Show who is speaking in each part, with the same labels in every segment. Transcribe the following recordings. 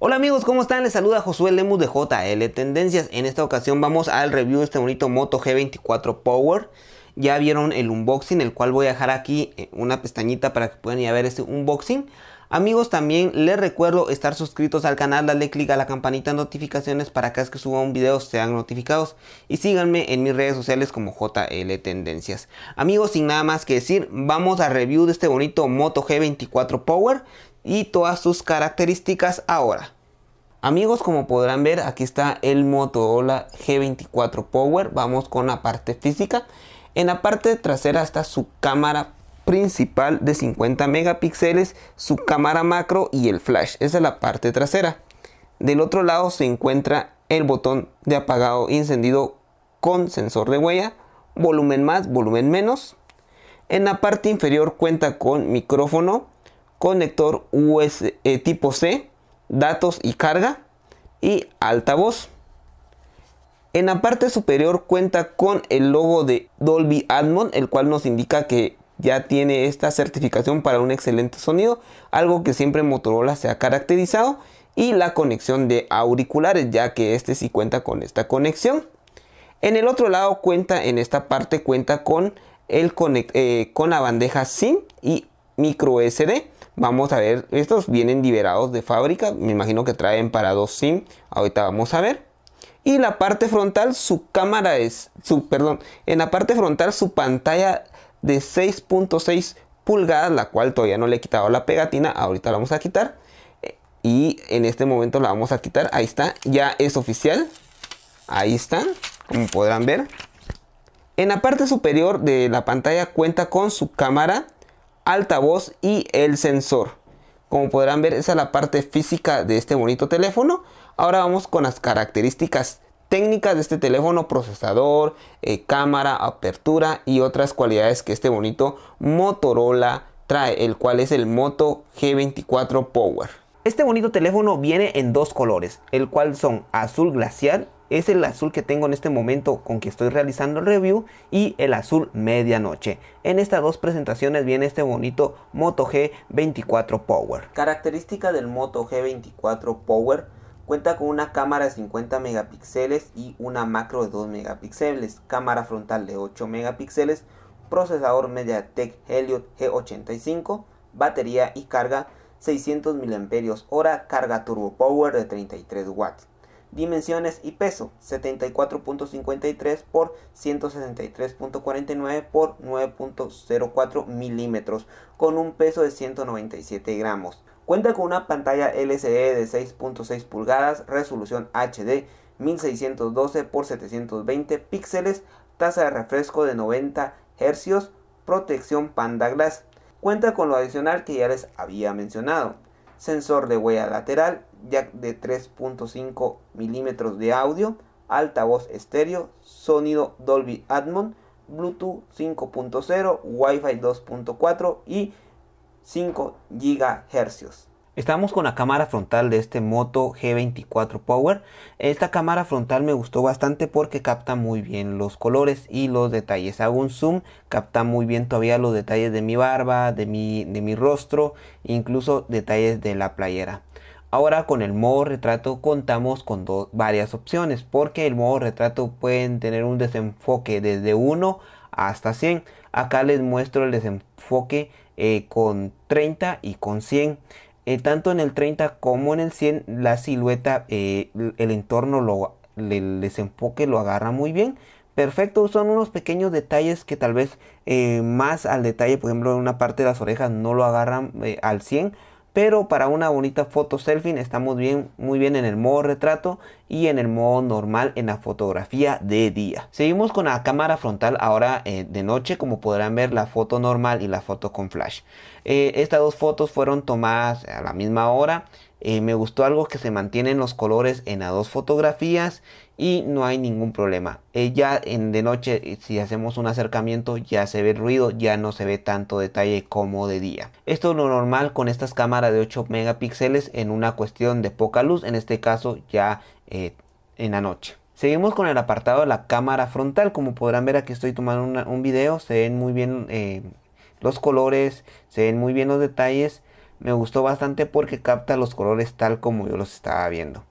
Speaker 1: Hola amigos, ¿cómo están? Les saluda Josué Lemus de JL Tendencias. En esta ocasión vamos al review de este bonito Moto G24 Power. Ya vieron el unboxing, el cual voy a dejar aquí eh, una pestañita para que puedan ir a ver este unboxing. Amigos, también les recuerdo estar suscritos al canal, darle click a la campanita de notificaciones para que cada que suba un video sean notificados y síganme en mis redes sociales como JL Tendencias. Amigos, sin nada más que decir, vamos a review de este bonito Moto G24 Power y todas sus características ahora. Amigos, como podrán ver, aquí está el Motorola G24 Power. Vamos con la parte física. En la parte trasera está su cámara principal de 50 megapíxeles, su cámara macro y el flash. Esa es la parte trasera. Del otro lado se encuentra el botón de apagado y encendido con sensor de huella, volumen más, volumen menos. En la parte inferior cuenta con micrófono, conector USB e tipo C, datos y carga y altavoz. En la parte superior cuenta con el logo de Dolby Atmos, el cual nos indica que ya tiene esta certificación para un excelente sonido, algo que siempre Motorola se ha caracterizado, y la conexión de auriculares, ya que este sí cuenta con esta conexión. En el otro lado cuenta, en esta parte cuenta con, el eh, con la bandeja SIM y micro SD Vamos a ver, estos vienen liberados de fábrica, me imagino que traen para dos SIM, ahorita vamos a ver. Y la parte frontal, su cámara es, su, perdón, en la parte frontal su pantalla de 6.6 pulgadas, la cual todavía no le he quitado la pegatina, ahorita la vamos a quitar. Y en este momento la vamos a quitar, ahí está, ya es oficial, ahí está, como podrán ver. En la parte superior de la pantalla cuenta con su cámara altavoz y el sensor. Como podrán ver, esa es la parte física de este bonito teléfono. Ahora vamos con las características técnicas de este teléfono, procesador, eh, cámara, apertura y otras cualidades que este bonito Motorola trae, el cual es el Moto G24 Power. Este bonito teléfono viene en dos colores, el cual son azul glacial es el azul que tengo en este momento con que estoy realizando el review y el azul medianoche. En estas dos presentaciones viene este bonito Moto G24 Power. Característica del Moto G24 Power cuenta con una cámara de 50 megapíxeles y una macro de 2 megapíxeles, cámara frontal de 8 megapíxeles, procesador MediaTek Helio G85, batería y carga 600 mAh, carga turbo power de 33 watts dimensiones y peso 74.53 por 163.49 por 9.04 milímetros con un peso de 197 gramos. Cuenta con una pantalla LCD de 6.6 pulgadas, resolución HD 1612 por 720 píxeles, tasa de refresco de 90 Hz, protección Panda Glass. Cuenta con lo adicional que ya les había mencionado, sensor de huella lateral jack de 3.5 milímetros de audio, altavoz estéreo, sonido Dolby Atmos, Bluetooth 5.0, Wi-Fi 2.4 y 5 GHz. Estamos con la cámara frontal de este Moto G24 Power. Esta cámara frontal me gustó bastante porque capta muy bien los colores y los detalles. Hago un zoom, capta muy bien todavía los detalles de mi barba, de mi, de mi rostro, incluso detalles de la playera. Ahora con el modo retrato contamos con varias opciones porque el modo retrato pueden tener un desenfoque desde 1 hasta 100. Acá les muestro el desenfoque eh, con 30 y con 100. Eh, tanto en el 30 como en el 100 la silueta, eh, el entorno, el desenfoque lo agarra muy bien. Perfecto, son unos pequeños detalles que tal vez más al detalle, por ejemplo en una parte de las orejas no lo agarran al 100 pero para una bonita foto selfie estamos bien, muy bien en el modo retrato y en el modo normal en la fotografía de día. Seguimos con la cámara frontal ahora eh, de noche, como podrán ver la foto normal y la foto con flash. Eh, estas dos fotos fueron tomadas a la misma hora. Eh, me gustó algo que se mantienen los colores en las dos fotografías y no hay ningún problema. ya en de noche, eh, si hacemos un acercamiento, ya se ve ruido, ya no se ve tanto detalle como de día. Esto es lo normal con estas cámaras de 8 megapíxeles en una cuestión de poca luz, en este caso ya eh, en la noche. Seguimos con el apartado de la cámara frontal, como podrán ver aquí estoy tomando un video, se ven muy bien eh, los colores, se ven muy bien los detalles, me gustó bastante porque capta los colores tal como yo los estaba viendo.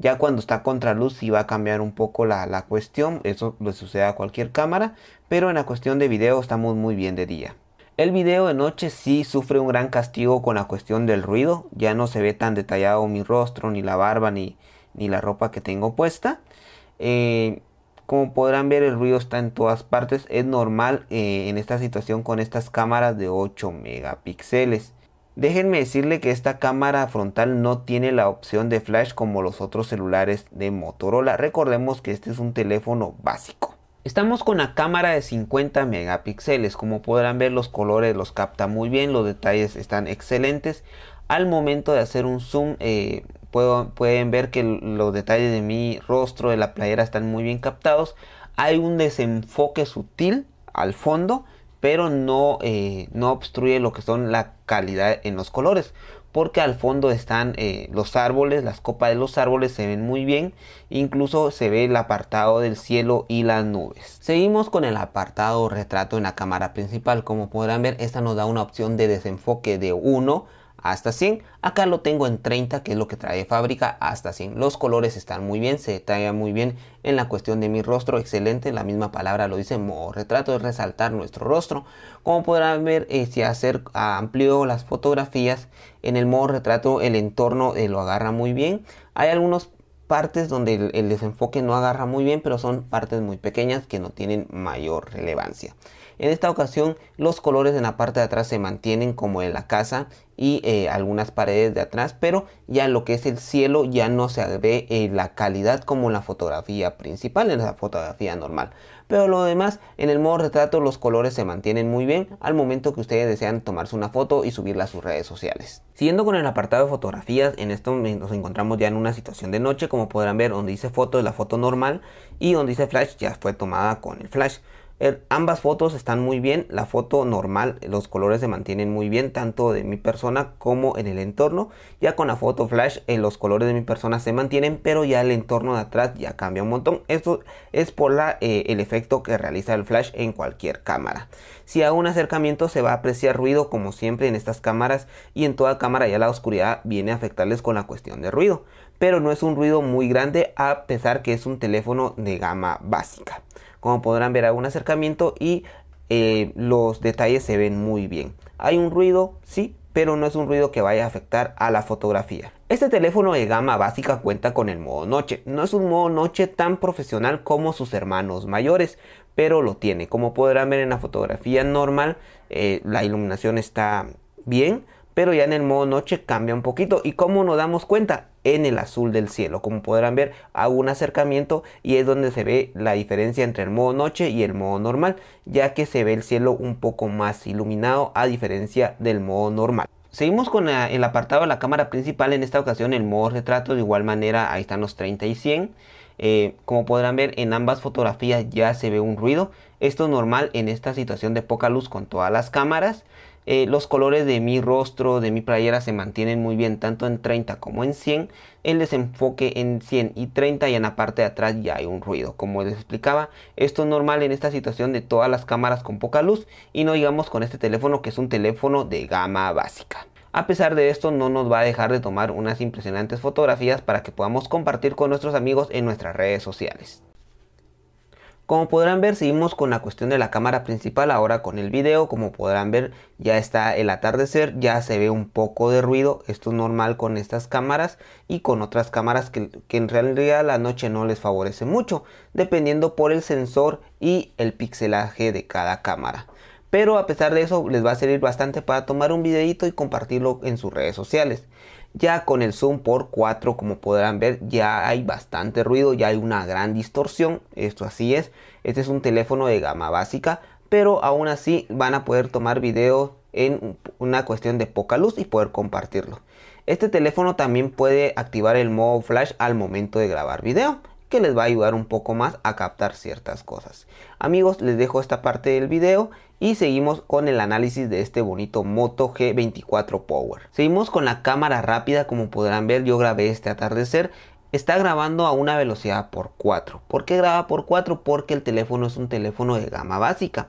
Speaker 1: Ya cuando está contra luz sí va a cambiar un poco la, cuestión, eso le sucede a cualquier cámara, pero en la cuestión de video estamos muy bien de día. El video de noche sí sufre un gran castigo con la cuestión del ruido, ya no se ve tan detallado mi rostro, ni la barba, ni, la ropa que tengo puesta. Eh, como podrán ver el ruido está en todas partes, es normal eh, en esta situación con estas cámaras de 8 megapíxeles. Déjenme decirle que esta cámara frontal no tiene la opción de flash como los otros celulares de Motorola. Recordemos que este es un teléfono básico. Estamos con la cámara de 50 megapíxeles. Como podrán ver los colores los capta muy bien, los detalles están excelentes. Al momento de hacer un zoom eh, pueden ver que los detalles de mi rostro, de la playera están muy bien captados. Hay un desenfoque sutil al fondo pero eh, no, obstruye lo que son la calidad en los colores porque al fondo están eh, los árboles, las copas de los árboles se ven muy bien, incluso se ve el apartado del cielo y las nubes. Seguimos con el apartado retrato en la cámara principal, como podrán ver esta nos da una opción de desenfoque de 1 hasta 100. Acá lo tengo en 30, que es lo que trae fábrica, hasta 100. Los colores están muy bien, se detalla muy bien en la cuestión de mi rostro, excelente. La misma palabra lo dice, modo retrato, es resaltar nuestro rostro. Como podrán ver, eh, si hacer ah, amplio las fotografías, en el modo retrato el entorno eh, lo agarra muy bien. Hay algunas partes donde el, desenfoque no agarra muy bien, pero son partes muy pequeñas que no tienen mayor relevancia. En esta ocasión los colores en la parte de atrás se mantienen como en la casa y eh, algunas paredes de atrás, pero ya en lo que es el cielo ya no se ve eh, la calidad como en la fotografía principal, en la fotografía normal. Pero lo demás, en el modo retrato los colores se mantienen muy bien al momento que ustedes desean tomarse una foto y subirla a sus redes sociales. Siguiendo con el apartado de fotografías, en esto nos encontramos ya en una situación de noche, como podrán ver, donde dice foto es la foto normal y donde dice flash ya fue tomada con el flash. Eh, ambas fotos están muy bien, la foto normal, los colores se mantienen muy bien, tanto de mi persona como en el entorno. Ya con la foto flash, eh, los colores de mi persona se mantienen, pero ya el entorno de atrás ya cambia un montón. Esto es por la, eh, el efecto que realiza el flash en cualquier cámara. Si hago un acercamiento se va a apreciar ruido como siempre en estas cámaras y en toda cámara ya la oscuridad viene a afectarles con la cuestión de ruido. Pero no es un ruido muy grande a pesar que es un teléfono de gama básica. Como podrán ver, algún un acercamiento y eh, los detalles se ven muy bien. Hay un ruido, sí, pero no es un ruido que vaya a afectar a la fotografía. Este teléfono de gama básica cuenta con el modo noche. No es un modo noche tan profesional como sus hermanos mayores, pero lo tiene. Como podrán ver en la fotografía normal, eh, la iluminación está bien, pero ya en el modo noche cambia un poquito. ¿Y cómo nos damos cuenta? en el azul del cielo. Como podrán ver, hago un acercamiento y es donde se ve la diferencia entre el modo noche y el modo normal, ya que se ve el cielo un poco más iluminado a diferencia del modo normal. Seguimos con el apartado de la cámara principal, en esta ocasión el modo retrato, de igual manera ahí están los 30 y 100. Eh, como podrán ver en ambas fotografías ya se ve un ruido, esto es normal en esta situación de poca luz con todas las cámaras. Eh, los colores de mi rostro, de mi playera se mantienen muy bien, tanto en 30 como en 100. El desenfoque en 100 y 30 y en la parte de atrás ya hay un ruido. Como les explicaba, esto es normal en esta situación de todas las cámaras con poca luz y no digamos con este teléfono que es un teléfono de gama básica. A pesar de esto, no nos va a dejar de tomar unas impresionantes fotografías para que podamos compartir con nuestros amigos en nuestras redes sociales. Como podrán ver, seguimos con la cuestión de la cámara principal ahora con el video. Como podrán ver, ya está el atardecer, ya se ve un poco de ruido. Esto es normal con estas cámaras y con otras cámaras que, que en realidad la noche no les favorece mucho, dependiendo por el sensor y el pixelaje de cada cámara. Pero a pesar de eso les va a servir bastante para tomar un videito y compartirlo en sus redes sociales. Ya con el zoom por 4 como podrán ver ya hay bastante ruido, ya hay una gran distorsión. Esto así es. Este es un teléfono de gama básica. Pero aún así van a poder tomar video en una cuestión de poca luz y poder compartirlo. Este teléfono también puede activar el modo flash al momento de grabar video, que les va a ayudar un poco más a captar ciertas cosas. Amigos, les dejo esta parte del video y seguimos con el análisis de este bonito Moto G24 Power. Seguimos con la cámara rápida, como podrán ver yo grabé este atardecer está grabando a una velocidad por 4. ¿Por qué graba por 4? Porque el teléfono es un teléfono de gama básica.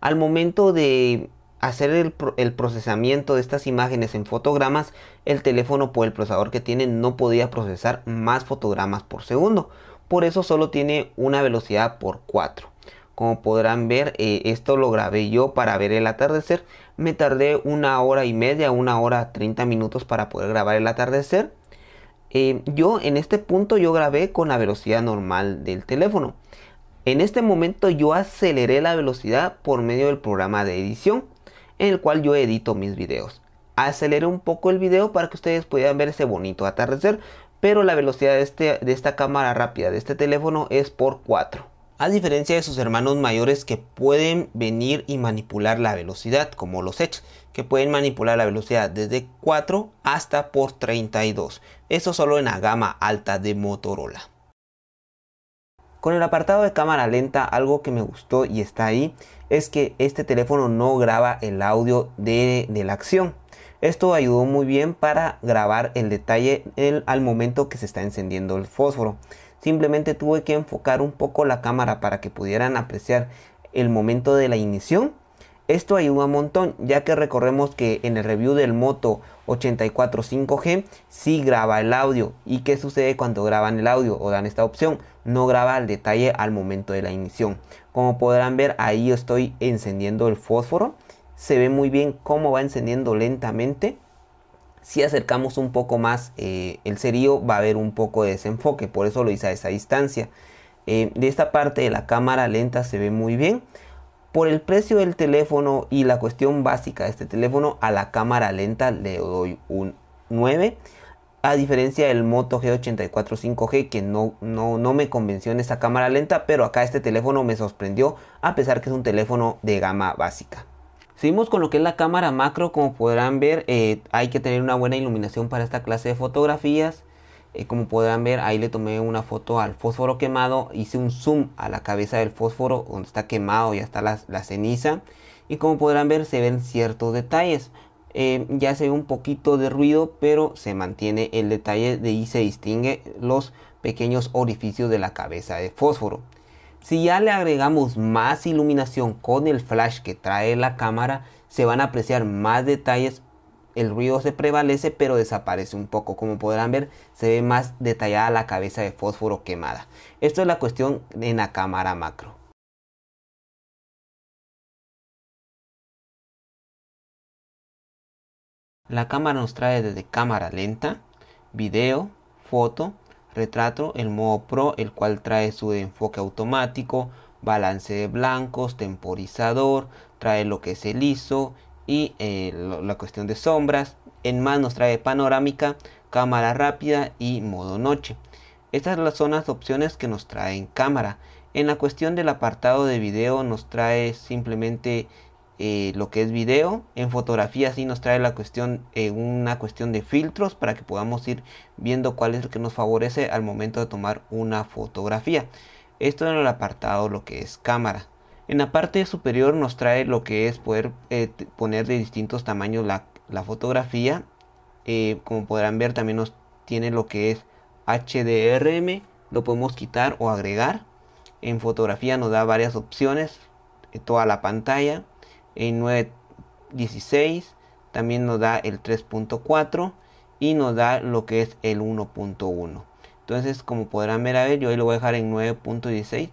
Speaker 1: Al momento de hacer el, procesamiento de estas imágenes en fotogramas, el teléfono por el procesador que tiene no podía procesar más fotogramas por segundo. Por eso solo tiene una velocidad por 4. Como podrán ver, eh, esto lo grabé yo para ver el atardecer. Me tardé una hora y media, una hora 30 minutos para poder grabar el atardecer. Eh, yo en este punto yo grabé con la velocidad normal del teléfono. En este momento yo aceleré la velocidad por medio del programa de edición en el cual yo edito mis videos. Aceleré un poco el video para que ustedes pudieran ver ese bonito atardecer, pero la velocidad de, este, de esta cámara rápida de este teléfono es por 4 a diferencia de sus hermanos mayores que pueden venir y manipular la velocidad, como los Edge, que pueden manipular la velocidad desde 4 hasta por 32. Eso solo en la gama alta de Motorola. Con el apartado de cámara lenta, algo que me gustó y está ahí, es que este teléfono no graba el audio de, la acción. Esto ayudó muy bien para grabar el detalle al momento que se está encendiendo el fósforo simplemente tuve que enfocar un poco la cámara para que pudieran apreciar el momento de la inición. Esto ayuda un montón, ya que recorremos que en el review del Moto 84 5G sí graba el audio. ¿Y qué sucede cuando graban el audio o dan esta opción? No graba el detalle al momento de la ignición Como podrán ver, ahí estoy encendiendo el fósforo. Se ve muy bien cómo va encendiendo lentamente si acercamos un poco más eh, el serio va a haber un poco de desenfoque, por eso lo hice a esa distancia. Eh, de esta parte de la cámara lenta se ve muy bien. Por el precio del teléfono y la cuestión básica de este teléfono, a la cámara lenta le doy un 9. A diferencia del Moto G84 5G que no, no, no me convenció en esta cámara lenta, pero acá este teléfono me sorprendió a pesar que es un teléfono de gama básica. Seguimos con lo que es la cámara macro, como podrán ver, eh, hay que tener una buena iluminación para esta clase de fotografías. Eh, como podrán ver, ahí le tomé una foto al fósforo quemado, hice un zoom a la cabeza del fósforo donde está quemado, y está la, ceniza. Y como podrán ver, se ven ciertos detalles. Eh, ya se ve un poquito de ruido, pero se mantiene el detalle de y se distingue los pequeños orificios de la cabeza de fósforo. Si ya le agregamos más iluminación con el flash que trae la cámara, se van a apreciar más detalles. El ruido se prevalece pero desaparece un poco. Como podrán ver, se ve más detallada la cabeza de fósforo quemada. Esto es la cuestión en la cámara macro. La cámara nos trae desde cámara lenta, video, foto retrato, el modo Pro, el cual trae su enfoque automático, balance de blancos, temporizador, trae lo que es el ISO y eh, la cuestión de sombras. En más nos trae panorámica, cámara rápida y modo noche. Estas son las opciones que nos trae en cámara. En la cuestión del apartado de video nos trae simplemente eh, lo que es video. En fotografía sí nos trae la cuestión, en eh, una cuestión de filtros para que podamos ir viendo cuál es el que nos favorece al momento de tomar una fotografía. Esto en el apartado lo que es cámara. En la parte superior nos trae lo que es poder eh, poner de distintos tamaños la, la fotografía. como podrán ver también nos tiene lo que es HDRM. Lo podemos quitar o agregar. En fotografía nos da varias opciones. Toda la pantalla, en 9.16 también nos da el 3.4 y nos da lo que es el 1.1. Entonces, como podrán ver, a ver, yo ahí lo voy a dejar en 9.16,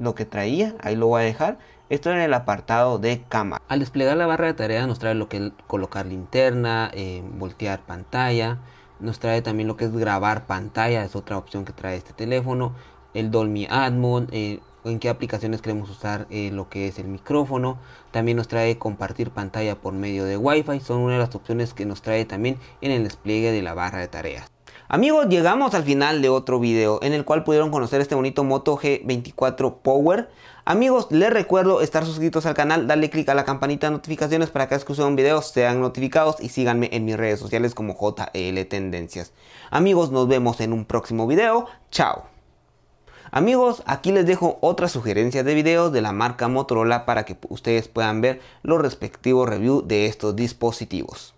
Speaker 1: lo que traía, ahí lo voy a dejar. Esto en el apartado de cámara. Al desplegar la barra de tareas nos trae lo que es colocar linterna, eh, voltear pantalla, nos trae también lo que es grabar pantalla, es otra opción que trae este teléfono, el Dolby Atmos, eh, en qué aplicaciones queremos usar eh, lo que es el micrófono. También nos trae compartir pantalla por medio de Wi-Fi. Son una de las opciones que nos trae también en el despliegue de la barra de tareas. Amigos, llegamos al final de otro video en el cual pudieron conocer este bonito Moto G24 Power. Amigos, les recuerdo estar suscritos al canal, darle click a la campanita de notificaciones para que cada vez que un video sean notificados y síganme en mis redes sociales como JL Tendencias. Amigos, nos vemos en un próximo video. Chao. Amigos, aquí les dejo otra sugerencia de videos de la marca Motorola para que ustedes puedan ver los respectivos reviews de estos dispositivos.